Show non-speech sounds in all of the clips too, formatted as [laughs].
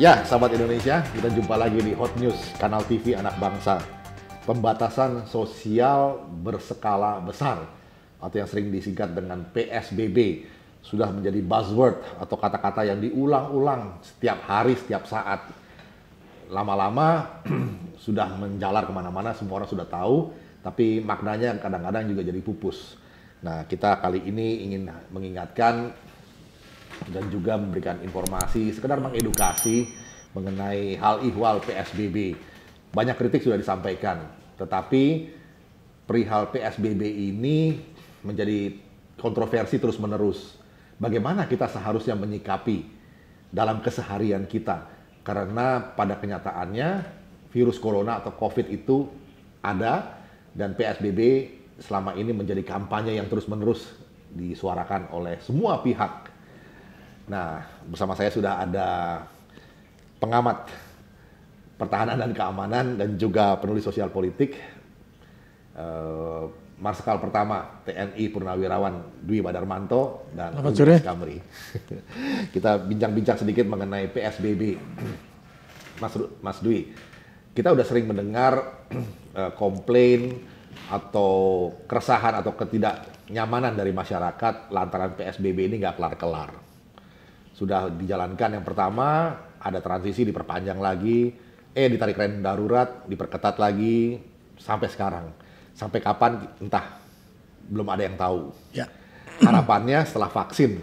Ya, sahabat Indonesia, kita jumpa lagi di Hot News, kanal TV anak bangsa. Pembatasan sosial berskala besar, atau yang sering disingkat dengan PSBB, sudah menjadi buzzword atau kata-kata yang diulang-ulang setiap hari, setiap saat. Lama-lama [clears throat] sudah menjalar kemana-mana, semua orang sudah tahu, tapi maknanya kadang-kadang juga jadi pupus. Nah, kita kali ini ingin mengingatkan dan juga memberikan informasi, sekedar mengedukasi mengenai hal ihwal PSBB. Banyak kritik sudah disampaikan, tetapi perihal PSBB ini menjadi kontroversi terus-menerus. Bagaimana kita seharusnya menyikapi dalam keseharian kita? Karena pada kenyataannya virus corona atau COVID itu ada dan PSBB selama ini menjadi kampanye yang terus-menerus disuarakan oleh semua pihak Nah, bersama saya sudah ada pengamat pertahanan dan keamanan dan juga penulis sosial politik eh, Marskal pertama TNI Purnawirawan Dwi Badarmanto dan Agus Kamri. [laughs] Kita bincang-bincang sedikit mengenai PSBB. Mas, Mas Dwi, kita sudah sering mendengar [clears throat] eh, komplain atau keresahan atau ketidaknyamanan dari masyarakat lantaran PSBB ini nggak kelar-kelar sudah dijalankan yang pertama ada transisi diperpanjang lagi eh ditarik rem darurat diperketat lagi sampai sekarang sampai kapan entah belum ada yang tahu ya. harapannya setelah vaksin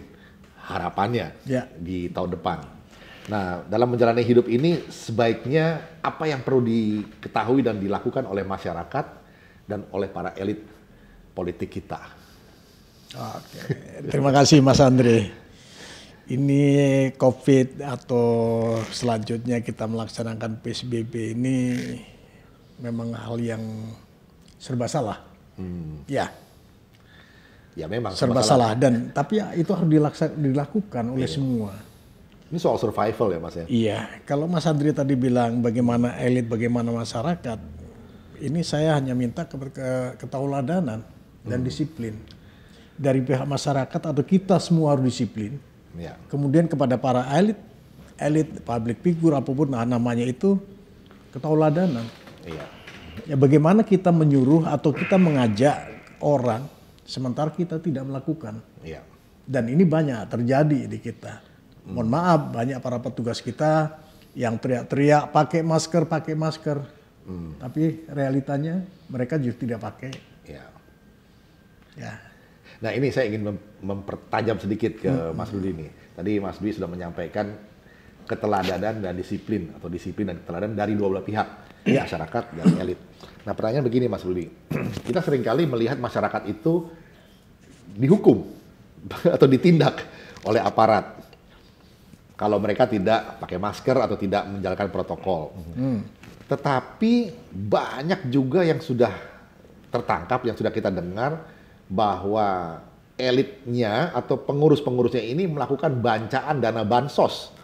harapannya ya. di tahun depan Nah, dalam menjalani hidup ini sebaiknya apa yang perlu diketahui dan dilakukan oleh masyarakat dan oleh para elit politik kita. Oke, terima kasih Mas Andre ini COVID atau selanjutnya kita melaksanakan PSBB ini memang hal yang serba salah. Hmm. Ya. Ya memang serba, salah. salah dan tapi ya, itu harus dilaksa, dilakukan oleh iya. semua. Ini soal survival ya Mas ya. Iya, kalau Mas Andri tadi bilang bagaimana elit, bagaimana masyarakat, ini saya hanya minta ke, ke ketauladanan dan hmm. disiplin dari pihak masyarakat atau kita semua harus disiplin Ya. Kemudian kepada para elit, elit public figure apapun nah namanya itu ketauladanan. Iya. Ya bagaimana kita menyuruh atau kita mengajak orang sementara kita tidak melakukan. Iya. Dan ini banyak terjadi di kita. Hmm. Mohon maaf banyak para petugas kita yang teriak-teriak pakai masker, pakai masker. Hmm. Tapi realitanya mereka justru tidak pakai. Iya. Ya, Nah ini saya ingin mempertajam sedikit ke hmm. Mas Dwi ini. Tadi Mas Dwi sudah menyampaikan keteladanan dan disiplin atau disiplin dan keteladanan dari dua belah pihak ya. masyarakat dan elit. Nah pertanyaan begini Mas Budi, [clears throat] kita seringkali melihat masyarakat itu dihukum [laughs] atau ditindak oleh aparat kalau mereka tidak pakai masker atau tidak menjalankan protokol. Hmm. Tetapi banyak juga yang sudah tertangkap, yang sudah kita dengar bahwa elitnya atau pengurus-pengurusnya ini melakukan bancaan dana bansos.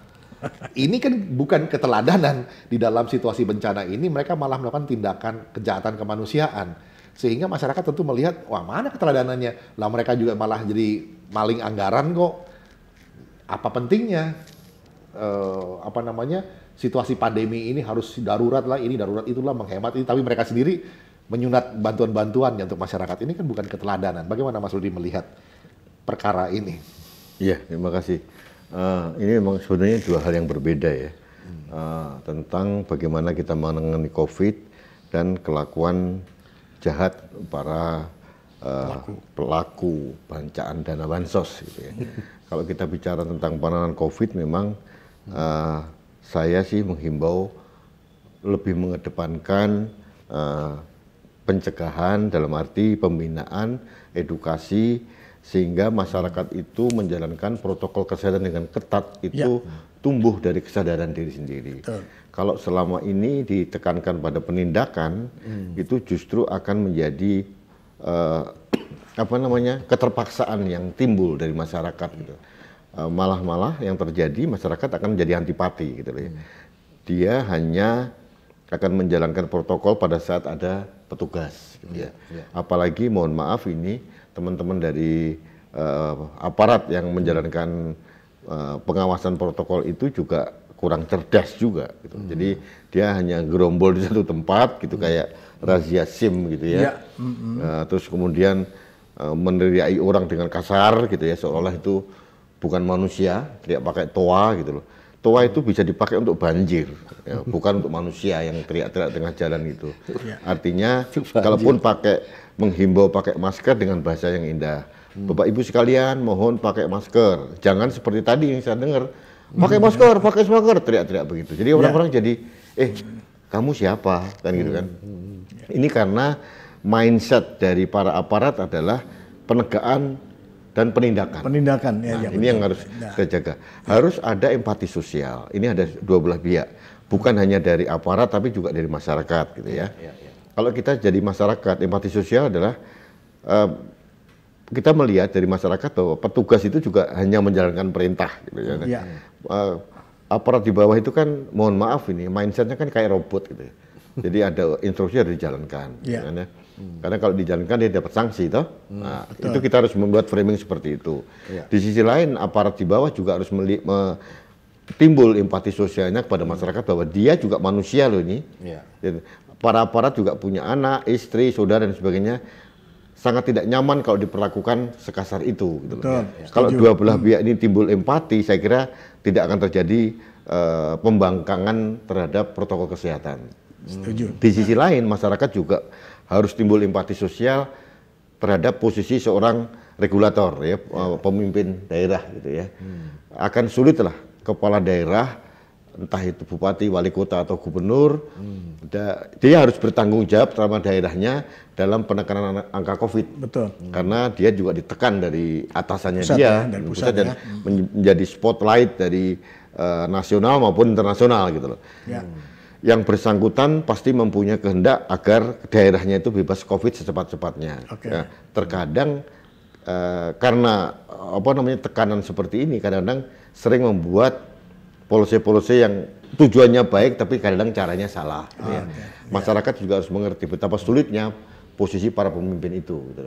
Ini kan bukan keteladanan di dalam situasi bencana ini mereka malah melakukan tindakan kejahatan kemanusiaan sehingga masyarakat tentu melihat wah mana keteladanannya lah mereka juga malah jadi maling anggaran kok apa pentingnya uh, apa namanya situasi pandemi ini harus darurat lah ini darurat itulah menghemat ini tapi mereka sendiri menyunat bantuan-bantuan ya untuk masyarakat ini kan bukan keteladanan. Bagaimana Mas Rudi melihat perkara ini? Iya, terima kasih. Uh, ini memang sebenarnya dua hal yang berbeda ya. Uh, tentang bagaimana kita menangani COVID dan kelakuan jahat para uh, pelaku. pelaku bancaan dana bansos. Gitu ya. [laughs] Kalau kita bicara tentang penanganan COVID, memang uh, saya sih menghimbau lebih mengedepankan uh, pencegahan dalam arti pembinaan, edukasi sehingga masyarakat itu menjalankan protokol kesehatan dengan ketat itu ya. tumbuh dari kesadaran diri sendiri. Betul. Kalau selama ini ditekankan pada penindakan hmm. itu justru akan menjadi uh, apa namanya keterpaksaan yang timbul dari masyarakat gitu. Eh, malah-malah yang terjadi masyarakat akan menjadi antipati gitu ya. Hmm. Dia hanya akan menjalankan protokol pada saat ada petugas. Gitu ya. Ya, Apalagi mohon maaf ini teman-teman dari uh, aparat yang menjalankan uh, pengawasan protokol itu juga kurang cerdas juga. Gitu. Hmm. Jadi dia hanya gerombol di satu tempat gitu hmm. kayak razia SIM gitu ya. ya. Hmm. Uh, terus kemudian uh, meneriai orang dengan kasar gitu ya seolah itu bukan manusia, tidak pakai toa gitu loh. Toa itu bisa dipakai untuk banjir, ya, bukan untuk manusia yang teriak-teriak tengah jalan itu. Iya. Artinya, kalaupun pakai menghimbau pakai masker dengan bahasa yang indah. Hmm. Bapak Ibu sekalian, mohon pakai masker. Jangan seperti tadi yang saya dengar, pakai masker, pakai masker, teriak-teriak begitu. Jadi iya. orang-orang ya. jadi, eh, kamu siapa kan gitu kan? Hmm, hmm, hmm. Ini karena mindset dari para aparat adalah penegakan dan penindakan. Penindakan ya. Nah, ya ini betul. yang harus nah. kita jaga. Harus ada empati sosial. Ini ada dua belah pihak. Bukan hanya dari aparat tapi juga dari masyarakat gitu ya. ya, ya, ya. Kalau kita jadi masyarakat, empati sosial adalah uh, kita melihat dari masyarakat bahwa petugas itu juga hanya menjalankan perintah gitu ya. ya. Uh, aparat di bawah itu kan mohon maaf ini mindsetnya kan kayak robot gitu. Ya. Jadi ada instruksi harus dijalankan. Gitu iya. kan ya. Gitu, ya Hmm. Karena kalau dijalankan dia dapat sanksi toh. Hmm, nah, itu kita harus membuat framing seperti itu. Ya. Di sisi lain aparat di bawah juga harus meli me timbul empati sosialnya kepada hmm. masyarakat bahwa dia juga manusia loh ini. Ya. Para aparat juga punya anak, istri, saudara dan sebagainya. Sangat tidak nyaman kalau diperlakukan sekasar itu. Gitu ya. Kalau dua belah hmm. pihak ini timbul empati, saya kira tidak akan terjadi uh, pembangkangan terhadap protokol kesehatan. Setuju. Di sisi lain masyarakat juga harus timbul empati sosial terhadap posisi seorang regulator ya, ya. Eh, pemimpin daerah gitu ya. Hmm. Akan lah kepala daerah entah itu bupati, wali kota atau gubernur, hmm. da, dia harus bertanggung jawab terhadap daerahnya dalam penekanan angka COVID. Betul. Hmm. Karena dia juga ditekan dari atasannya pusat dia, ya, pusat, pusat dan ya. menjadi spotlight dari uh, nasional maupun internasional gitu loh. Ya. Hmm yang bersangkutan pasti mempunyai kehendak agar daerahnya itu bebas COVID secepat-cepatnya. Okay. Ya, terkadang uh, karena apa namanya tekanan seperti ini, kadang-kadang sering membuat polisi-polisi yang tujuannya baik tapi kadang-kadang caranya salah. Oh, ya. okay. Ya. Masyarakat yeah. juga harus mengerti betapa sulitnya posisi para pemimpin itu. Gitu.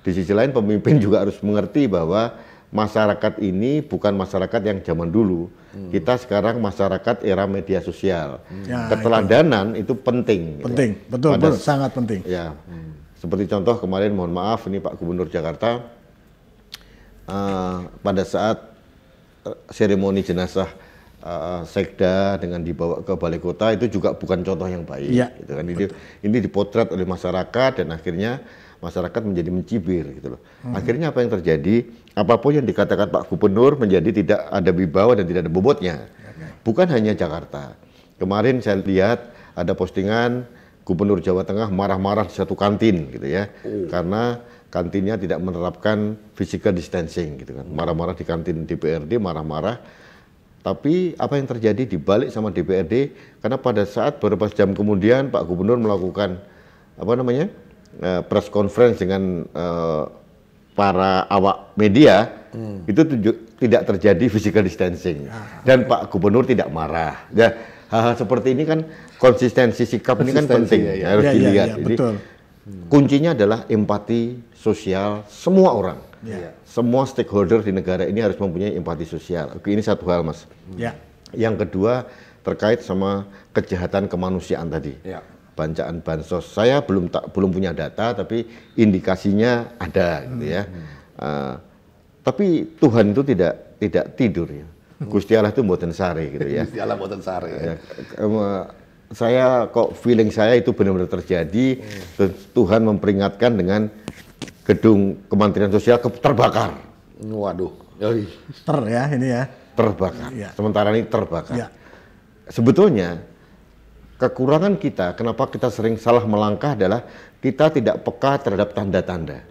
Di sisi lain, pemimpin juga harus mengerti bahwa masyarakat ini bukan masyarakat yang zaman dulu. Hmm. Kita sekarang masyarakat era media sosial. Hmm. Ya, Keteladanan itu, itu penting. Penting, ya. betul, Pada, betul, sangat penting. Ya, hmm. seperti contoh kemarin mohon maaf ini Pak Gubernur Jakarta uh, pada saat eh, seremoni jenazah uh, sekda dengan dibawa ke balai kota itu juga bukan contoh yang baik ya, gitu kan ini, ini dipotret oleh masyarakat dan akhirnya masyarakat menjadi mencibir gitu loh hmm. akhirnya apa yang terjadi apapun yang dikatakan Pak Gubernur menjadi tidak ada wibawa dan tidak ada bobotnya. Bukan hanya Jakarta. Kemarin saya lihat ada postingan Gubernur Jawa Tengah marah-marah di satu kantin gitu ya. Hmm. Karena kantinnya tidak menerapkan physical distancing gitu kan. Marah-marah di kantin DPRD, marah-marah. Tapi apa yang terjadi dibalik sama DPRD karena pada saat beberapa jam kemudian Pak Gubernur melakukan apa namanya? Eh, press conference dengan eh, para awak media hmm. itu tujuh, tidak terjadi physical distancing ah, ah. dan okay. Pak Gubernur tidak marah. Ya, hal-hal seperti ini kan konsistensi sikap konsistensi, ini kan penting ya, ya. harus ya, ya dilihat. Ya, ya, Jadi kuncinya adalah empati sosial semua orang. Ya. Semua stakeholder di negara ini harus mempunyai empati sosial. Oke, ini satu hal, Mas. Ya. Yang kedua terkait sama kejahatan kemanusiaan tadi. Ya bancaan bansos. Saya belum tak belum punya data tapi indikasinya ada gitu ya. Hmm. Uh, tapi Tuhan itu tidak tidak tidur ya. Hmm. Gusti Allah itu buatan sari gitu ya. [laughs] Gusti Allah buatan sari Ya. Eh, saya kok feeling saya itu benar-benar terjadi hmm. Tuhan memperingatkan dengan gedung Kementerian Sosial terbakar. Waduh. Ter ya ini ya. Terbakar. Ya. Sementara ini terbakar. Ya. Sebetulnya kekurangan kita, kenapa kita sering salah melangkah adalah kita tidak peka terhadap tanda-tanda.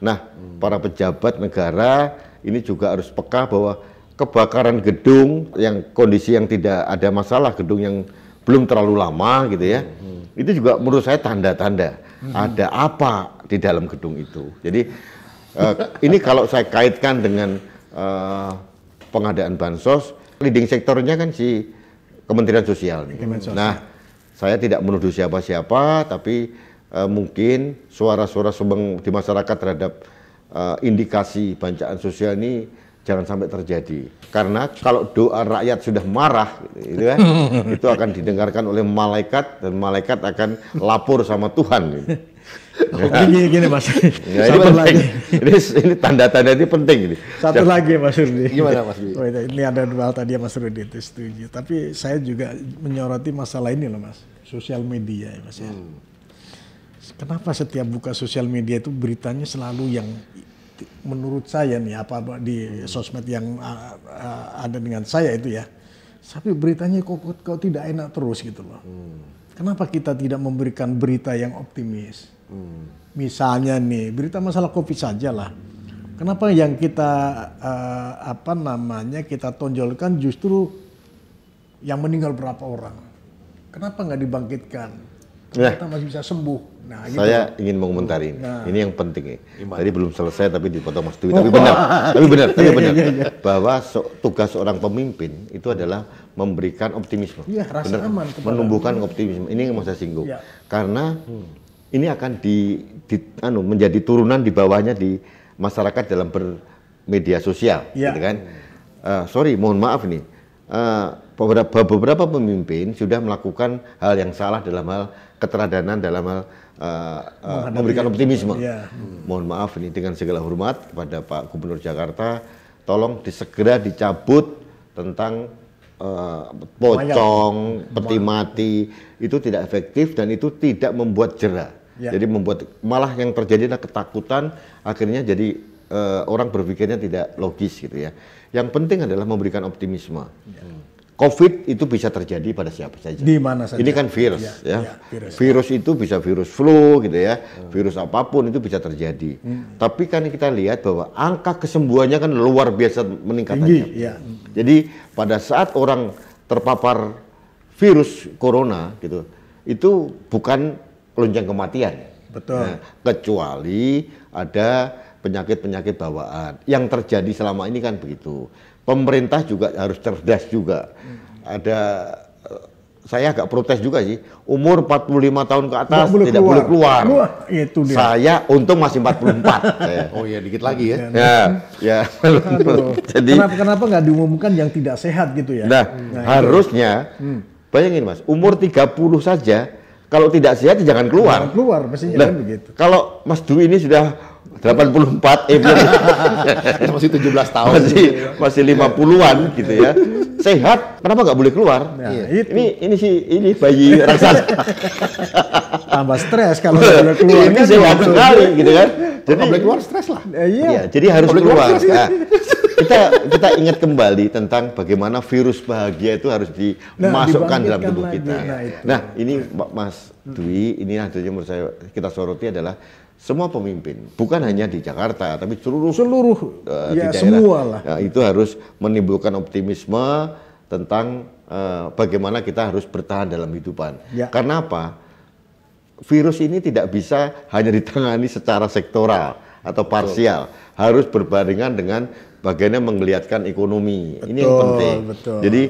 Nah, hmm. para pejabat negara ini juga harus peka bahwa kebakaran gedung yang kondisi yang tidak ada masalah gedung yang belum terlalu lama gitu ya. Hmm. Itu juga menurut saya tanda-tanda hmm. ada apa di dalam gedung itu. Jadi uh, ini kalau saya kaitkan dengan uh, pengadaan bansos, leading sektornya kan si Kementerian Sosial. nih. Nah, saya tidak menuduh siapa-siapa, tapi uh, mungkin suara-suara sumbang di masyarakat terhadap uh, indikasi bancaan sosial ini jangan sampai terjadi. Karena kalau doa rakyat sudah marah, gitu ya, [laughs] itu akan didengarkan oleh malaikat dan malaikat akan lapor sama Tuhan. Gitu. Oke, gini, gini Mas. Ya, ini lagi. [laughs] Ini, ini tanda-tanda ini penting ini. Satu Siap. lagi Mas Rudi. Gimana Mas Rudi? Ini ada dua hal tadi Mas Rudi itu setuju. Tapi saya juga menyoroti masalah ini loh Mas. Sosial media ya Mas ya. Hmm. Kenapa setiap buka sosial media itu beritanya selalu yang menurut saya nih apa di hmm. sosmed yang ada dengan saya itu ya. Tapi beritanya kok, kok, kok tidak enak terus gitu loh. Hmm. Kenapa kita tidak memberikan berita yang optimis? Hmm. Misalnya nih berita masalah COVID saja lah. Kenapa yang kita uh, apa namanya kita tonjolkan justru yang meninggal berapa orang? Kenapa nggak dibangkitkan? Ternyata Kita masih bisa sembuh. Nah, gitu. saya ingin mengomentari ini. Nah. Ini yang penting nih. Tadi belum selesai tapi dipotong Mas Dwi. Oh, tapi benar, tapi benar, tapi [laughs] iya, benar. Iya, iya. Bahwa so, tugas seorang pemimpin itu adalah memberikan optimisme. Iya, rasa benar. aman. Menumbuhkan optimisme. Ini yang mau saya singgung. Iya. Karena hmm ini akan di, di anu, menjadi turunan di bawahnya di masyarakat dalam bermedia sosial, ya. gitu kan? Uh, sorry, mohon maaf nih. Uh, beberapa, beberapa pemimpin sudah melakukan hal yang salah dalam hal keteradanan dalam hal uh, uh, memberikan optimisme. Ya. Hmm. Mohon maaf nih dengan segala hormat kepada Pak Gubernur Jakarta, tolong disegera dicabut tentang uh, pocong, Mayang. peti mati itu tidak efektif dan itu tidak membuat jerah. Ya. Jadi membuat malah yang terjadi adalah ketakutan akhirnya jadi uh, orang berpikirnya tidak logis gitu ya. Yang penting adalah memberikan optimisme. Ya. Covid itu bisa terjadi pada siapa saja. Di mana saja. Ini kan virus ya. ya. ya virus. virus itu bisa virus flu gitu ya. Hmm. Virus apapun itu bisa terjadi. Hmm. Tapi kan kita lihat bahwa angka kesembuhannya kan luar biasa meningkatannya. Ya. Jadi pada saat orang terpapar virus corona gitu, itu bukan lonceng kematian. Betul. Nah, kecuali ada penyakit-penyakit bawaan. Yang terjadi selama ini kan begitu. Pemerintah juga harus cerdas juga. Hmm. Ada eh, saya agak protes juga sih. Umur 45 tahun ke atas boleh tidak keluar. boleh keluar. keluar. Itu dia. Saya untung masih 44. empat. [laughs] Eh. Oh iya, dikit lagi ya. Ya, ya. Jadi kenapa kenapa nggak diumumkan yang tidak sehat gitu ya? Nah, nah harusnya hmm. bayangin Mas, umur 30 saja kalau tidak sehat jangan keluar. Jangan keluar, mesti nah, kan begitu. Kalau Mas Dwi ini sudah 84 eh belum. masih 17 tahun. Masih masih 50-an gitu ya. Sehat, kenapa nggak boleh keluar? Nah, ya, iya. Ini ini si ini bayi raksasa. [laughs] Tambah stres kalau boleh keluar. Ini kan sehat sekali gitu kan. Jadi boleh keluar stres lah. Ya, iya. jadi harus keluar. keluar. kan? Nah kita kita ingat kembali tentang bagaimana virus bahagia itu harus nah, dimasukkan ya. nah, dalam tubuh lagi. kita. Nah, nah ini Mas Dwi, ini yang menurut saya kita soroti adalah semua pemimpin, bukan hanya di Jakarta, tapi seluruh seluruh uh, ya, di daerah lah. Ya, itu harus menimbulkan optimisme tentang uh, bagaimana kita harus bertahan dalam kehidupan. Ya. Karena apa? Virus ini tidak bisa hanya ditangani secara sektoral atau parsial, harus berbarengan dengan bagiannya menggeliatkan ekonomi. Betul, ini yang penting. Betul. Jadi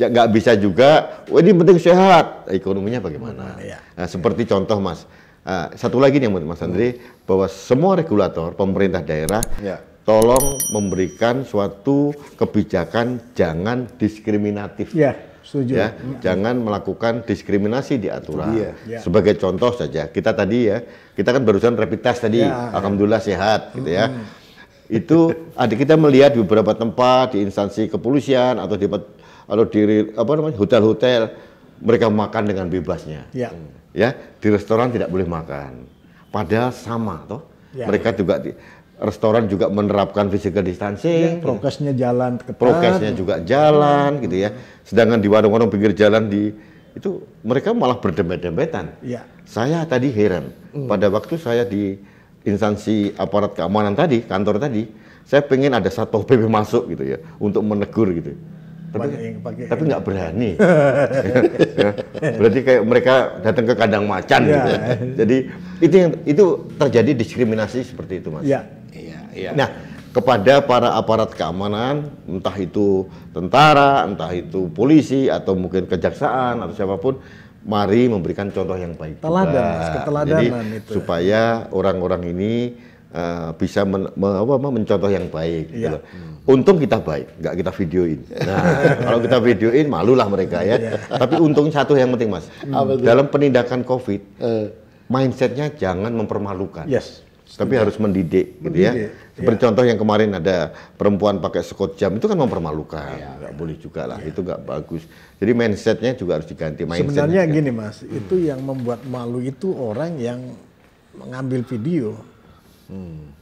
nggak bisa juga, wah ini penting sehat, ekonominya bagaimana? Iya. Nah, seperti contoh mas, uh, satu lagi nih mas Andri, bahwa semua regulator, pemerintah daerah, ya. tolong memberikan suatu kebijakan jangan diskriminatif. Ya. Setuju. Ya, ya. Jangan melakukan diskriminasi di aturan. ya. Sebagai contoh saja, kita tadi ya, kita kan barusan rapid test tadi, ya, alhamdulillah sehat, gitu -hmm. ya itu ada kita melihat di beberapa tempat di instansi kepolisian atau di atau di apa namanya hotel-hotel mereka makan dengan bebasnya. Ya. Hmm. ya, di restoran tidak boleh makan. Padahal sama toh. Ya. Mereka juga di, restoran juga menerapkan physical distancing. Ya, gitu. prokesnya jalan ketat. Prokesnya juga jalan gitu ya. Sedangkan di warung-warung pinggir jalan di itu mereka malah berdebat-debatan. Ya. Saya tadi heran hmm. pada waktu saya di instansi aparat keamanan tadi, kantor tadi, saya pengen ada satu pp [laughs] masuk gitu ya untuk menegur gitu. Tapi, yang pakai tapi nggak berani. [laughs] Ya, berarti kayak mereka datang ke kandang macan. Gitu ya. Gitu. Ya. Jadi itu yang itu terjadi diskriminasi seperti itu mas. Ya. Iya. Iya. Ya. Nah kepada para aparat keamanan, entah itu tentara, entah itu polisi atau mungkin kejaksaan atau siapapun, mari memberikan contoh yang baik. Teladan, keteladanan Jadi, itu. Supaya orang-orang ini uh, bisa men, me, apa, mencontoh yang baik. Iya. Gitu. Untung kita baik, nggak kita videoin. Nah, [laughs] kalau kita videoin malulah mereka ya. Iya. Tapi untung satu yang penting mas, hmm. dalam penindakan COVID, uh. mindsetnya jangan mempermalukan. Yes tapi harus mendidik, mendidik gitu ya. Iya. Seperti ya. contoh yang kemarin ada perempuan pakai skot jam itu kan mempermalukan, ya. nggak boleh juga lah, ya. itu nggak bagus. Jadi mindsetnya juga harus diganti. Mindset Sebenarnya kan. gini mas, hmm. itu yang membuat malu itu orang yang mengambil video. Hmm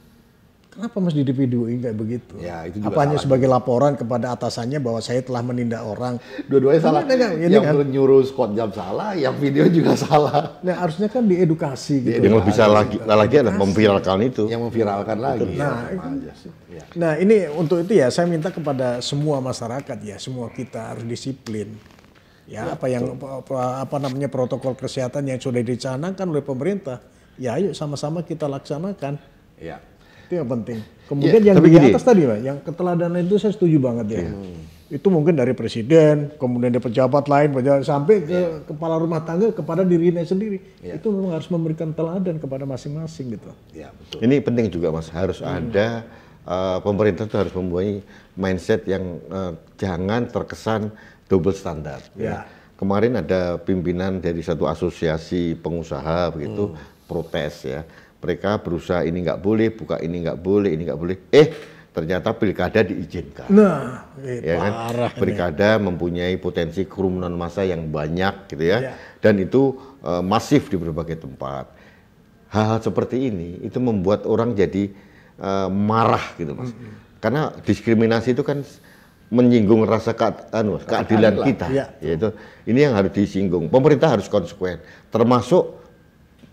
Kenapa mesti divideoin enggak begitu? Ya, itu juga Apanya sebagai sebagai laporan kepada atasannya bahwa saya telah menindak orang? Dua-duanya salah. Kan, kan, yang kan? nyuruh squad Jam salah, yang video juga salah. Nah, harusnya kan diedukasi gitu. Yang lebih salah lagi, lagi adalah memviralkan itu. Yang memviralkan lagi. Nah, ya, ya. nah, ini untuk itu ya saya minta kepada semua masyarakat ya, semua kita harus disiplin ya, ya apa yang apa, apa namanya protokol kesehatan yang sudah dicanangkan oleh pemerintah ya ayo sama-sama kita laksanakan ya itu yang penting. Kemudian ya, yang di atas tadi, Pak, yang keteladanan itu saya setuju banget ya. ya. Itu mungkin dari presiden, kemudian dari pejabat lain, pejabat, sampai ke kepala rumah tangga kepada dirinya sendiri. Ya. Itu memang harus memberikan teladan kepada masing-masing gitu. Ya, betul. Ini penting juga Mas, harus hmm. ada uh, pemerintah itu harus mempunyai mindset yang uh, jangan terkesan double standar. Ya. ya. Kemarin ada pimpinan dari satu asosiasi pengusaha begitu hmm. protes ya mereka berusaha ini nggak boleh, buka ini nggak boleh, ini nggak boleh. Eh, ternyata pilkada diizinkan. Nah, eh, ya kan? Pilkada mempunyai potensi kerumunan massa yang banyak gitu ya, ya. dan itu uh, masif di berbagai tempat. Hal-hal seperti ini itu membuat orang jadi uh, marah gitu mas, -hmm. karena diskriminasi itu kan menyinggung rasa ke, anu, keadilan kita, ya. yaitu ini yang harus disinggung. Pemerintah harus konsekuen, termasuk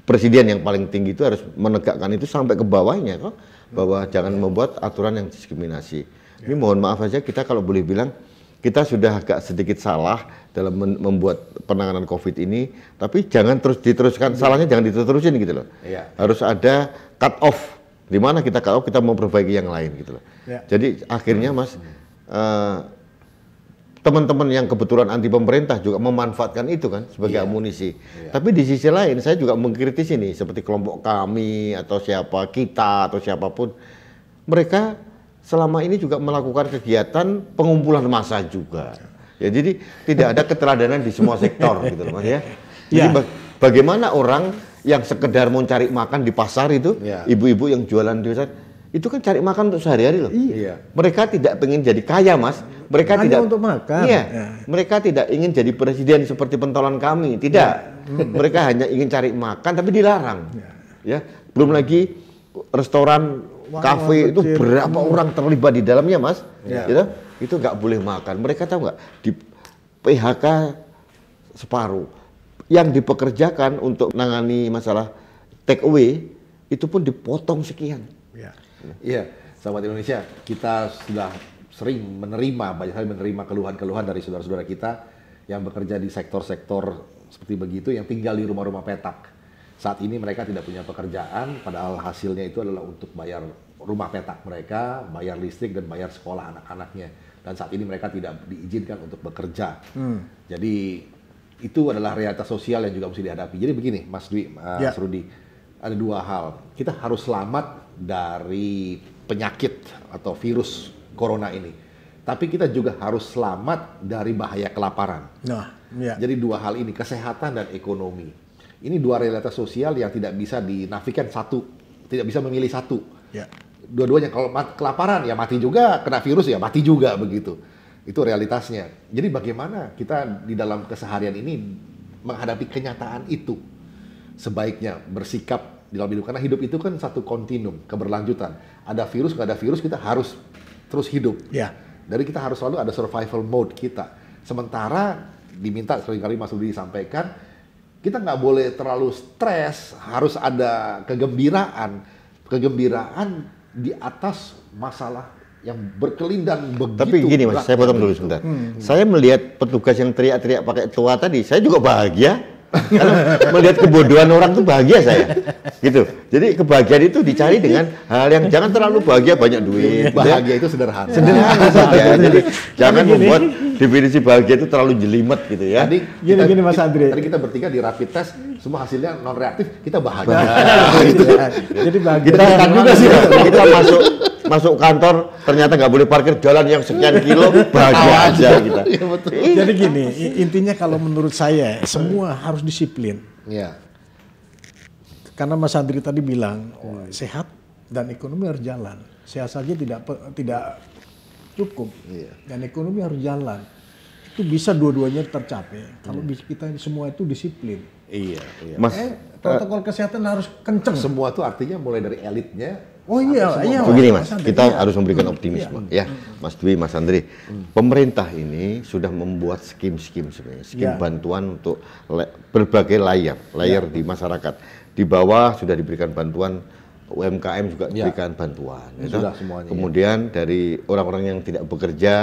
presiden yang paling tinggi itu harus menegakkan itu sampai ke bawahnya kok bahwa jangan iya. membuat aturan yang diskriminasi. Iya. Ini mohon maaf aja kita kalau boleh bilang kita sudah agak sedikit salah dalam membuat penanganan COVID ini, tapi jangan terus diteruskan iya. salahnya jangan diterusin gitu loh. Ya. Harus ada cut off di mana kita kalau kita mau perbaiki yang lain gitu loh. Ya. Jadi akhirnya Mas hmm. Eh, teman-teman yang kebetulan anti pemerintah juga memanfaatkan itu kan sebagai yeah. amunisi. Yeah. Tapi di sisi lain saya juga mengkritisi nih seperti kelompok kami atau siapa kita atau siapapun mereka selama ini juga melakukan kegiatan pengumpulan massa juga. Ya jadi tidak ada keteladanan di semua sektor gitu loh Mas ya. Jadi yeah. baga bagaimana orang yang sekedar mau cari makan di pasar itu, iya. ibu-ibu yeah. yang jualan di pasar itu kan cari makan untuk sehari-hari loh. Iya. Mereka tidak pengen jadi kaya, Mas mereka Hanya tidak untuk makan. Iya, ya. mereka tidak ingin jadi presiden seperti pentolan kami, tidak. Ya. Hmm. Mereka hanya ingin cari makan tapi dilarang. Ya, ya. belum lagi restoran, kafe itu berapa hmm. orang terlibat di dalamnya, Mas? Ya. Ya, Itu nggak boleh makan. Mereka tahu nggak di PHK separuh yang dipekerjakan untuk menangani masalah take away itu pun dipotong sekian. Ya. Iya, ya, sahabat Indonesia, kita sudah sering menerima, banyak sekali menerima keluhan-keluhan dari saudara-saudara kita yang bekerja di sektor-sektor seperti begitu, yang tinggal di rumah-rumah petak. Saat ini mereka tidak punya pekerjaan, padahal hasilnya itu adalah untuk bayar rumah petak mereka, bayar listrik, dan bayar sekolah anak-anaknya. Dan saat ini mereka tidak diizinkan untuk bekerja. Hmm. Jadi itu adalah realitas sosial yang juga mesti dihadapi. Jadi begini, Mas Dwi, Mas ya. Rudi, ada dua hal. Kita harus selamat dari penyakit atau virus corona ini. Tapi kita juga harus selamat dari bahaya kelaparan. Nah, ya. Jadi dua hal ini, kesehatan dan ekonomi. Ini dua realitas sosial yang tidak bisa dinafikan satu, tidak bisa memilih satu. Ya. Dua-duanya kalau kelaparan ya mati juga, kena virus ya mati juga begitu. Itu realitasnya. Jadi bagaimana kita di dalam keseharian ini menghadapi kenyataan itu? Sebaiknya bersikap di dalam hidup karena hidup itu kan satu kontinum keberlanjutan ada virus nggak ada virus kita harus terus hidup. Ya. Dari kita harus selalu ada survival mode kita. Sementara diminta sering kali Mas Budi sampaikan, kita nggak boleh terlalu stres, harus ada kegembiraan. Kegembiraan di atas masalah yang berkelindan begitu. Tapi gini mas, saya potong dulu sebentar. Hmm. Saya melihat petugas yang teriak-teriak pakai tua tadi, saya juga bahagia kalau melihat kebodohan orang tuh bahagia saya. Gitu. Jadi kebahagiaan itu dicari dengan hal yang jangan terlalu bahagia banyak duit. Iya, ya. Bahagia itu sederhana. Sederhana Jadi jangan membuat definisi bahagia itu terlalu jelimet gitu ya. Tadi gini kita, gini Mas Andre. Tadi kita bertiga di rapid test semua hasilnya non reaktif, kita bahagia. [laughs] gitu. Jadi bahagia. Kita kan juga sih kita masuk masuk kantor ternyata nggak boleh parkir jalan yang sekian kilo [laughs] bahagia aja kita. Ya, betul. Jadi gini, intinya kalau menurut saya semua harus disiplin. Iya. Karena Mas Andri tadi bilang oh, iya. sehat dan ekonomi harus jalan. Sehat saja tidak tidak cukup iya. dan ekonomi harus jalan itu bisa dua-duanya tercapai kalau iya. bisa kita semua itu disiplin iya, iya. mas eh, eh protokol kesehatan harus kenceng semua itu artinya mulai dari elitnya oh iya iya begini mas, Sampai kita iya. harus memberikan hmm, optimisme iya. ya hmm. mas Dwi mas Andri hmm. pemerintah ini sudah membuat skim-skim sebenarnya skim ya. bantuan untuk berbagai layar layar ya. di masyarakat di bawah sudah diberikan bantuan UMKM juga ya. diberikan ya. bantuan. Ya, sudah semuanya. Ya. Kemudian ya. dari orang-orang yang tidak bekerja,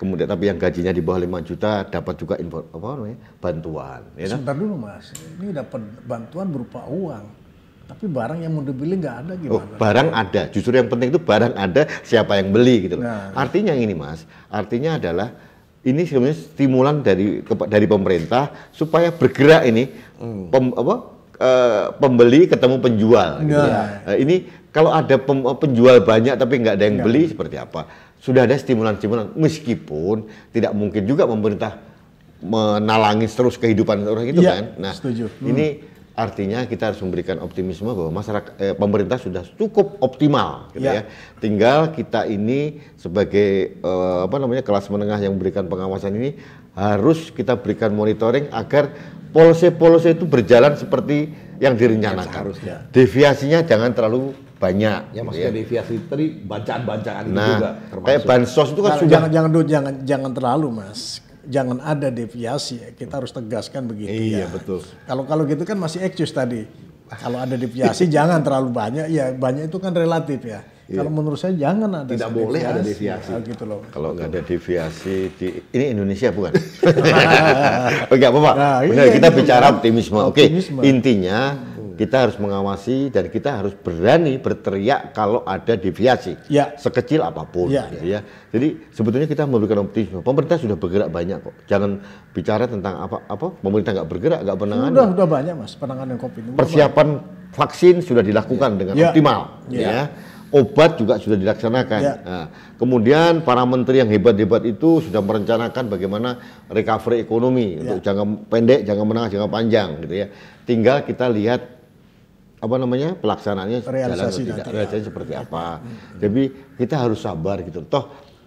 kemudian tapi yang gajinya di bawah 5 juta dapat juga info, apa namanya bantuan. Ya, Sebentar dulu mas, ini dapat bantuan berupa uang. Tapi barang yang mau dibeli nggak ada gimana? Oh, barang ada. Justru yang penting itu barang ada, siapa yang beli gitu. Nah. Artinya ini mas, artinya adalah ini sebenarnya stimulan dari dari pemerintah supaya bergerak ini hmm. pem, apa Eh, pembeli ketemu penjual. Gitu. Nah. Ya. Uh, ini kalau ada pem, eh, penjual banyak tapi nggak ada yang ya. beli seperti apa? Sudah ada stimulan-stimulan meskipun tidak mungkin juga pemerintah menalangi terus kehidupan orang itu ya, kan. Nah, setuju. Hmm. ini artinya kita harus memberikan optimisme bahwa masyarakat eh, pemerintah sudah cukup optimal gitu ya. ya. Tinggal kita ini sebagai eh, apa namanya kelas menengah yang memberikan pengawasan ini harus kita berikan monitoring agar Polse-polse itu berjalan seperti yang direncanakan. seharusnya. Deviasinya jangan terlalu banyak. Ya maksudnya gitu ya. deviasi tadi bacaan-bacaan nah, itu juga termasuk. Kayak bansos itu kan nah, sudah jangan jangan jangan jangan terlalu, Mas. Jangan ada deviasi. Ya. Kita harus tegaskan begitu iya, ya. betul. Kalau kalau gitu kan masih excuse tadi. Kalau ada deviasi [laughs] jangan terlalu banyak. Ya banyak itu kan relatif ya Iya. Kalau menurut saya jangan ada tidak boleh ada deviasi. Ya, gitu loh. Kalau nggak ada gitu. deviasi di ini Indonesia bukan? [laughs] Oke apa pak? Nah, iya, kita bicara optimisme. Oke okay. intinya kita harus mengawasi dan kita harus berani berteriak kalau ada deviasi ya. sekecil apapun. Ya. Gitu ya. ya. Jadi sebetulnya kita memberikan optimisme. Pemerintah sudah bergerak banyak kok. Jangan bicara tentang apa apa pemerintah nggak bergerak nggak penanganan. Sudah sudah banyak mas penanganan covid. Persiapan vaksin sudah dilakukan ya. dengan ya. optimal. Ya. ya obat juga sudah dilaksanakan. Ya. Nah, kemudian para menteri yang hebat-hebat itu sudah merencanakan bagaimana recovery ekonomi ya. untuk jangka pendek, jangka menengah, jangka panjang gitu ya. Tinggal kita lihat apa namanya pelaksanaannya realisasi jalan tidak, realisasi ya. seperti apa. Hmm, hmm, hmm. Jadi kita harus sabar gitu. Toh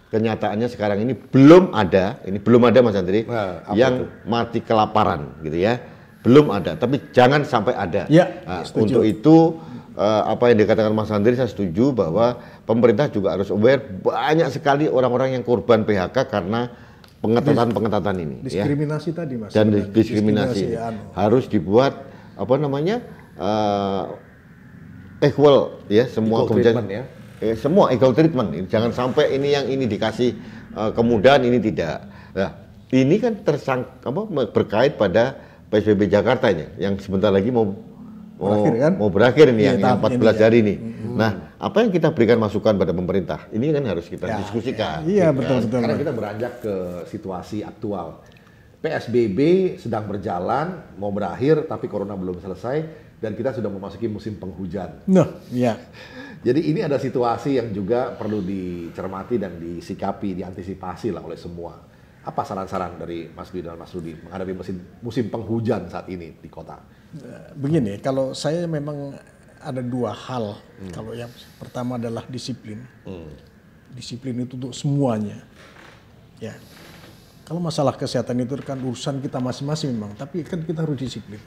kenyataannya sekarang ini belum ada, ini belum ada Mas Andri nah, yang itu? mati kelaparan gitu ya. Belum ada, tapi jangan sampai ada. Ya, nah, untuk itu uh, apa yang dikatakan Mas Andri saya setuju bahwa pemerintah juga harus aware banyak sekali orang-orang yang korban PHK karena pengetatan-pengetatan ini ya. diskriminasi ya. tadi Mas dan diskriminasi, diskriminasi ya, harus dibuat apa namanya uh, equal ya semua equal treatment ya. Eh, semua equal treatment jangan sampai ini yang ini dikasih uh, kemudahan ini tidak nah ini kan tersang apa berkait pada PSBB Jakarta ini yang sebentar lagi mau mau, berakhir oh, kan? Mau berakhir nih iya, ya, yang, yang 14 ini, hari ya. ini. Nah, apa yang kita berikan masukan pada pemerintah? Ini kan harus kita ya, diskusikan. Ya, iya, gitu betul, kan? betul. Karena kita beranjak ke situasi aktual. PSBB sedang berjalan, mau berakhir, tapi corona belum selesai, dan kita sudah memasuki musim penghujan. Nah, iya. [laughs] Jadi ini ada situasi yang juga perlu dicermati dan disikapi, diantisipasi lah oleh semua. Apa saran-saran dari Mas Dwi dan Mas Rudi menghadapi musim, musim penghujan saat ini di kota? begini, kalau saya memang ada dua hal. Hmm. Kalau yang pertama adalah disiplin. Hmm. Disiplin itu untuk semuanya. Ya. Kalau masalah kesehatan itu kan urusan kita masing-masing memang, tapi kan kita harus disiplin.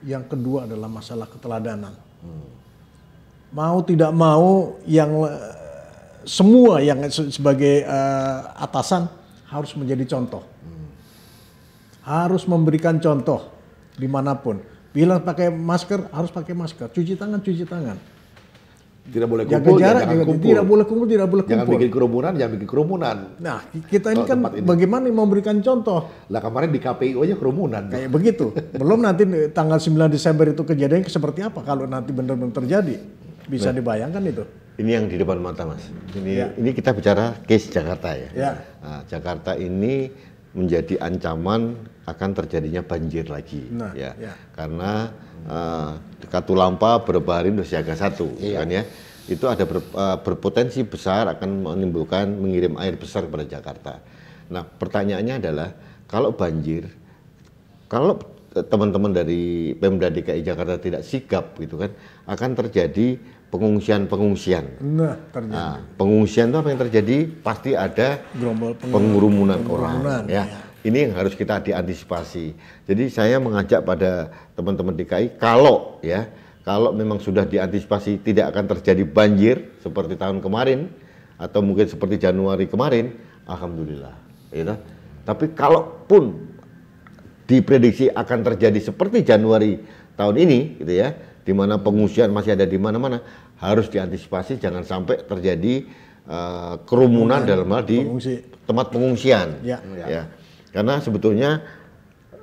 Yang kedua adalah masalah keteladanan. Hmm. Mau tidak mau yang eh, semua yang sebagai uh, atasan harus menjadi contoh. Hmm. Harus memberikan contoh dimanapun Bilang pakai masker harus pakai masker. Cuci tangan cuci tangan. Tidak boleh kumpul, jaga jarak, jangan kumpul. Tidak boleh kumpul, tidak boleh kumpul. Jangan bikin kerumunan, jangan bikin kerumunan. Nah, kita ini kan ini. bagaimana memberikan contoh. Lah kemarin di KPU aja kerumunan. Kayak begitu. [laughs] Belum nanti tanggal 9 Desember itu kejadiannya seperti apa kalau nanti benar-benar terjadi. Bisa nah. dibayangkan itu. Ini yang di depan mata, Mas. Ini ya. ini kita bicara case Jakarta ya. ya. Nah, Jakarta ini menjadi ancaman akan terjadinya banjir lagi nah, ya. ya karena uh, Katulampa beberapa hari sudah siaga satu iya. kan ya itu ada ber, uh, berpotensi besar akan menimbulkan mengirim air besar kepada Jakarta nah pertanyaannya adalah kalau banjir kalau teman-teman dari Pemda DKI Jakarta tidak sikap gitu kan akan terjadi pengungsian-pengungsian. Nah, terjadi. Nah, pengungsian itu apa yang terjadi? Pasti ada Gerombol orang. Ya. ya. Ini yang harus kita diantisipasi. Jadi saya mengajak pada teman-teman DKI kalau ya, kalau memang sudah diantisipasi tidak akan terjadi banjir seperti tahun kemarin atau mungkin seperti Januari kemarin, alhamdulillah. Ya. Tapi kalaupun diprediksi akan terjadi seperti Januari tahun ini gitu ya, di mana pengungsian masih ada di mana-mana, harus diantisipasi jangan sampai terjadi uh, kerumunan dalam hal di Pengungsi. tempat pengungsian ya. ya. ya karena sebetulnya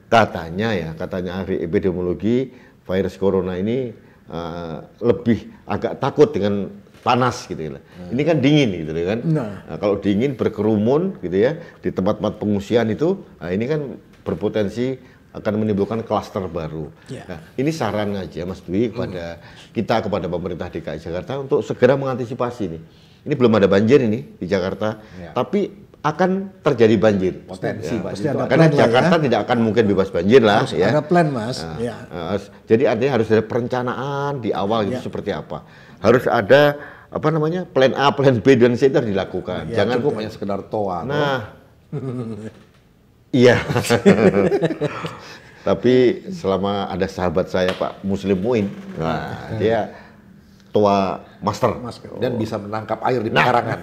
katanya ya katanya ahli epidemiologi virus corona ini uh, lebih agak takut dengan panas gitu ya. Hmm. Ini kan dingin gitu ya kan. Nah. nah kalau dingin berkerumun gitu ya di tempat-tempat pengungsian itu, nah ini kan berpotensi akan menimbulkan klaster baru. Yeah. Nah, ini saran aja Mas Dwi hmm. kepada mm. kita kepada pemerintah DKI Jakarta untuk segera mengantisipasi ini. Ini belum ada banjir ini di Jakarta, yeah. tapi akan terjadi banjir. Potensi ya, pasti ada karena Jakarta ya. tidak akan mungkin bebas banjir lah. ya. Ada plan mas. Nah, ya. jadi artinya harus ada perencanaan di awal ya. itu seperti apa. Harus ada apa namanya plan A, plan B dan C itu harus dilakukan. Ya, Jangan kok hanya sekedar toa. Nah. [laughs] Iya. [laughs] Tapi selama ada sahabat saya Pak Muslim Muin, nah, dia tua master, master. dan oh. bisa menangkap air di nah. pekarangan.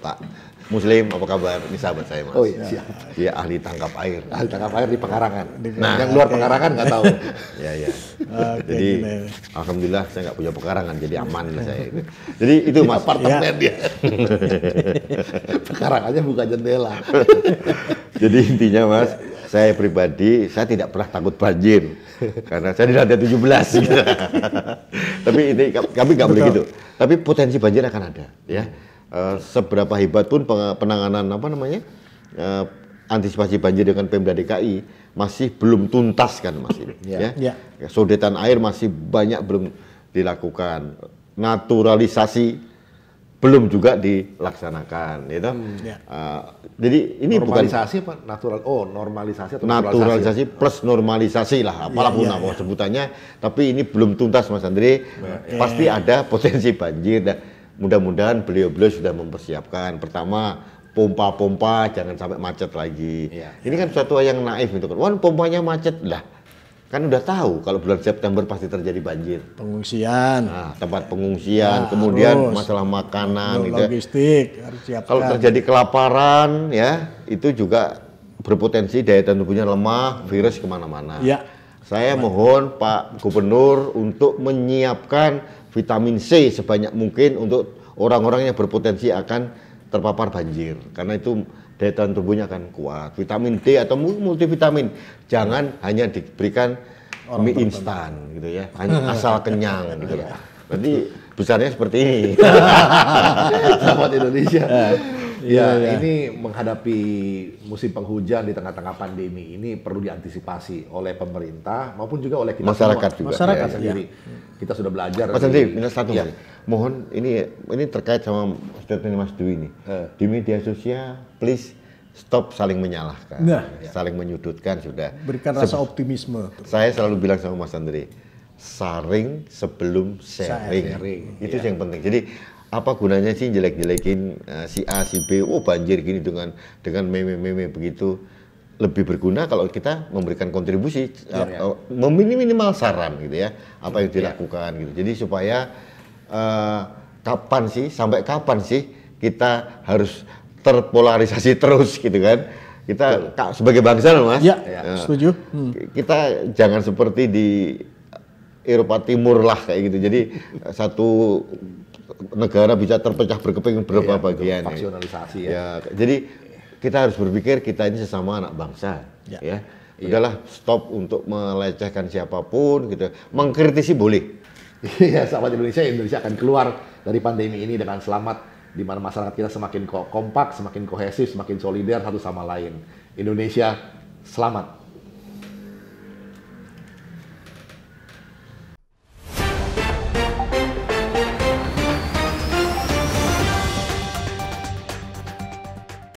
Pak, [laughs] Muslim, apa kabar? Ini sahabat saya mas. Oh iya. ya. Dia ahli tangkap air. Ahli tangkap air di Pengarangan. Nah, yang luar okay. Pengarangan nggak tahu. [laughs] ya ya. Okay, jadi gini. alhamdulillah saya nggak punya pekarangan, jadi aman lah saya. Jadi itu mas apartemen ya. dia. [laughs] pengarangannya buka jendela. [laughs] jadi intinya mas, ya, ya. saya pribadi saya tidak pernah takut banjir karena saya di lantai 17 gitu. tapi ini kami nggak boleh gitu. Tapi potensi banjir akan ada ya. Hmm. Eh, seberapa hebat pun penanganan apa namanya uh, antisipasi banjir dengan Pemda DKI masih belum tuntas kan Mas ini iya. yeah. ya. Yeah. Iya. Sodetan air masih banyak belum dilakukan. Naturalisasi belum juga dilaksanakan gitu. yeah. uh, jadi ini normalisasi bukan apa natural oh normalisasi atau naturalisasi, naturalisasi ya? plus normalisasi lah iya, apapun yeah, yeah, yeah. sebutannya tapi ini belum tuntas Mas Andre. Yeah. Pasti ada potensi banjir dan mudah-mudahan beliau-beliau sudah mempersiapkan pertama pompa-pompa jangan sampai macet lagi. Ya. Ini kan suatu yang naif itu kan. Wah, pompanya macet lah. Kan udah tahu kalau bulan September pasti terjadi banjir. Pengungsian. Nah, tempat pengungsian, ya, kemudian harus. masalah makanan Logistik, gitu. Ya. Logistik harus siapkan. Kalau terjadi kelaparan ya, itu juga berpotensi daya tahan tubuhnya lemah, virus kemana-mana. Ya. Saya mohon Pak Gubernur untuk menyiapkan vitamin C sebanyak mungkin untuk orang-orang yang berpotensi akan terpapar banjir karena itu daya tahan tubuhnya akan kuat vitamin D atau multivitamin jangan hanya diberikan orang mie instan gitu ya hanya asal kenyang [laughs] iya. gitu ya. berarti besarnya seperti ini [laughs] sahabat Indonesia eh, Iya, ya, ya, ini menghadapi musim penghujan di tengah-tengah pandemi ini perlu diantisipasi oleh pemerintah maupun juga oleh kita masyarakat semua. juga. Masyarakat ya, sendiri. Ya. Kita sudah belajar. Mas Andri, minta satu ya. Mohon ini ini terkait sama statement Mas Dwi ini. Eh. Di media sosial, please stop saling menyalahkan, nah, ya. saling menyudutkan sudah. Berikan rasa Se optimisme. Saya selalu bilang sama Mas Andri, saring sebelum sharing. sharing. Itu ya. yang penting. Jadi apa gunanya sih jelek-jelekin uh, si A si B oh banjir gini dengan dengan meme-meme begitu lebih berguna kalau kita memberikan kontribusi eh, ya, ya. Uh, eh, meminimal saran gitu ya apa yang iya. dilakukan ya. gitu jadi supaya uh, kapan sih sampai kapan sih kita harus terpolarisasi terus gitu kan kita ya. sebagai bangsa loh mas ya, ya. setuju hmm. kita jangan seperti di Eropa Timur lah kayak gitu jadi satu negara bisa terpecah berkeping berapa ya, bagian iya, iya. faksionalisasi ya. ya. Jadi kita harus berpikir kita ini sesama anak bangsa ya. ya. Iya. Udahlah stop untuk melecehkan siapapun gitu. Mengkritisi boleh. Ya, sahabat Indonesia, Indonesia akan keluar dari pandemi ini dengan selamat di mana masyarakat kita semakin kompak, semakin kohesif, semakin solidar satu sama lain. Indonesia selamat.